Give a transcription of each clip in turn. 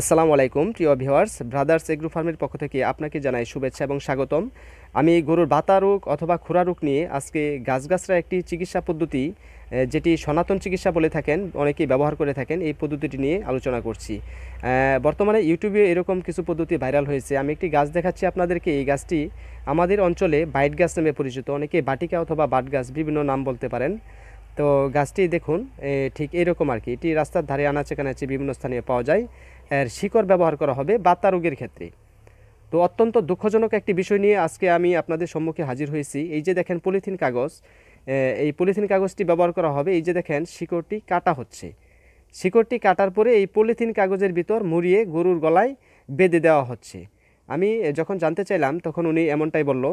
আসসালামু আলাইকুম প্রিয় ভিওয়ার্স ব্রাদার্স এগ্রো ফার্মের পক্ষ থেকে আপনাকে জানাই শুভেচ্ছা এবং স্বাগতম আমি গরুর বাতা রোগ অথবা খুরা রোগ নিয়ে আজকে গাছগাছরা একটি চিকিৎসা পদ্ধতি যেটি সনাতন চিকিৎসা বলে থাকেন অনেকেই ব্যবহার করে থাকেন এই পদ্ধতিটি নিয়ে আলোচনা করছি বর্তমানে ইউটিউবে এরকম কিছু পদ্ধতি ভাইরাল হয়েছে আমি একটি গাছ দেখাচ্ছি আপনাদেরকে এই গাছটি আমাদের অঞ্চলে বাইট গাছ নামে পরিচিত অনেকে বাটিকা অথবা বাট গাছ বিভিন্ন নাম বলতে পারেন তো গাছটি দেখুন ঠিক এরকম আর কি এটি রাস্তার ধারে আনাচে কানাচে বিভিন্ন স্থানে পাওয়া যায় এর শিকড় ব্যবহার করা হবে বাতা রোগের ক্ষেত্রে তো অত্যন্ত দুঃখজনক একটি বিষয় নিয়ে আজকে আমি আপনাদের সম্মুখে হাজির হয়েছি এই যে দেখেন পলিথিন কাগজ এই পলিথিন কাগজটি ব্যবহার করা হবে এই যে দেখেন শিকড়টি কাটা হচ্ছে শিকড়টি কাটার পরে এই পলিথিন কাগজের ভিতর মুড়িয়ে গরুর গলায় বেঁধে দেওয়া হচ্ছে আমি যখন জানতে চাইলাম তখন উনি এমনটাই বলল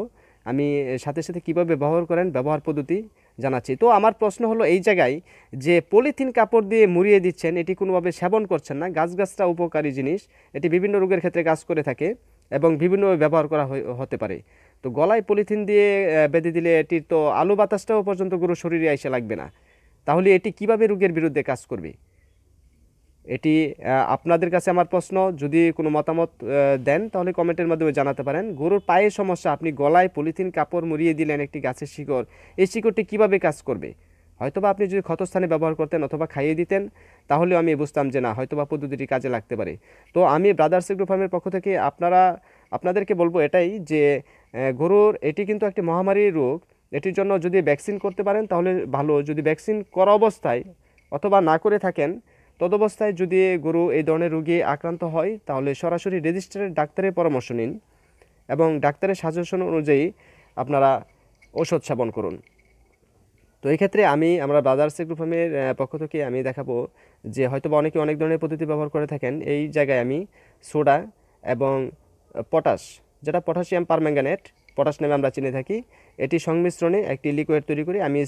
আমি সাথে সাথে কীভাবে ব্যবহার করেন ব্যবহার পদ্ধতি জানাচ্ছি তো আমার প্রশ্ন হলো এই জায়গায় যে পলিথিন কাপড় দিয়ে মুড়িয়ে দিচ্ছেন এটি কোনোভাবে সেবন করছেন না গাছগাছটা উপকারী জিনিস এটি বিভিন্ন রোগের ক্ষেত্রে কাজ করে থাকে এবং বিভিন্নভাবে ব্যবহার করা হতে পারে তো গলায় পলিথিন দিয়ে বেঁধে দিলে এটির তো আলু বাতাসটাও পর্যন্ত গুরু শরীরে এসে লাগবে না তাহলে এটি কিভাবে রোগের বিরুদ্ধে কাজ করবে এটি আপনাদের কাছে আমার প্রশ্ন যদি কোনো মতামত দেন তাহলে কমেন্টের মাধ্যমে জানাতে পারেন গরুর পায়ের সমস্যা আপনি গলায় পলিথিন কাপড় মুড়িয়ে দিলেন একটি গাছের শিকড় এই শিকড়টি কীভাবে কাজ করবে হয়তোবা আপনি যদি ক্ষতস্থানে ব্যবহার করতেন অথবা খাইয়ে দিতেন তাহলে আমি বুঝতাম যে না হয়তোবা পদ্ধতিটি কাজে লাগতে পারে তো আমি ব্রাদার্স গ্রুপ ফার্মের পক্ষ থেকে আপনারা আপনাদেরকে বলবো এটাই যে গরুর এটি কিন্তু একটি মহামারী রোগ এটির জন্য যদি ভ্যাকসিন করতে পারেন তাহলে ভালো যদি ভ্যাকসিন করা অবস্থায় অথবা না করে থাকেন তদবস্থায় যদি গরু এই ধরনের রোগে আক্রান্ত হয় তাহলে সরাসরি রেজিস্টারের ডাক্তারের পরামর্শ নিন এবং ডাক্তারের সাজেশন অনুযায়ী আপনারা ওষুধ সেবন করুন তো এই ক্ষেত্রে আমি আমরা ব্রাদার্স গ্রুপ ফার্মের পক্ষ থেকে আমি দেখাবো যে হয়তো বা অনেকে অনেক ধরনের পদ্ধতি ব্যবহার করে থাকেন এই জায়গায় আমি সোডা এবং পটাশ যেটা পটাশিয়াম পারম্যাঙ্গানেট পটাশ নামে আমরা চিনে থাকি এটি সংমিশ্রণে একটি লিকুইড তৈরি করি আমি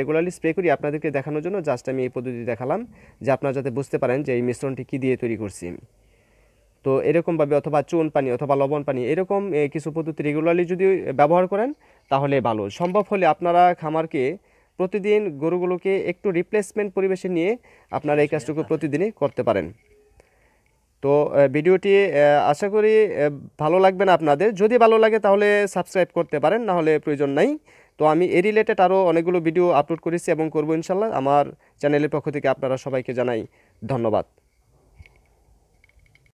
রেগুলারলি স্প্রে করি আপনাদেরকে দেখানোর জন্য জাস্ট আমি এই পদ্ধতি দেখালাম যে আপনারা যাতে বুঝতে পারেন যে এই মিশ্রণটি কী দিয়ে তৈরি করছি তো এরকমভাবে অথবা চুন পানি অথবা লবণ পানি এরকম কিছু পদ্ধতি রেগুলারলি যদি ব্যবহার করেন তাহলে ভালো সম্ভব হলে আপনারা খামারকে প্রতিদিন গরুগুলোকে একটু রিপ্লেসমেন্ট পরিবেশে নিয়ে আপনারা এই কাজটুকু প্রতিদিনই করতে পারেন তো ভিডিওটি আশা করি ভালো লাগবে না আপনাদের যদি ভালো লাগে তাহলে সাবস্ক্রাইব করতে পারেন না হলে প্রয়োজন নাই তো আমি এ রিলেটেড আরও অনেকগুলো ভিডিও আপলোড করেছি এবং করবো ইনশাল্লাহ আমার চ্যানেলের পক্ষ থেকে আপনারা সবাইকে জানাই ধন্যবাদ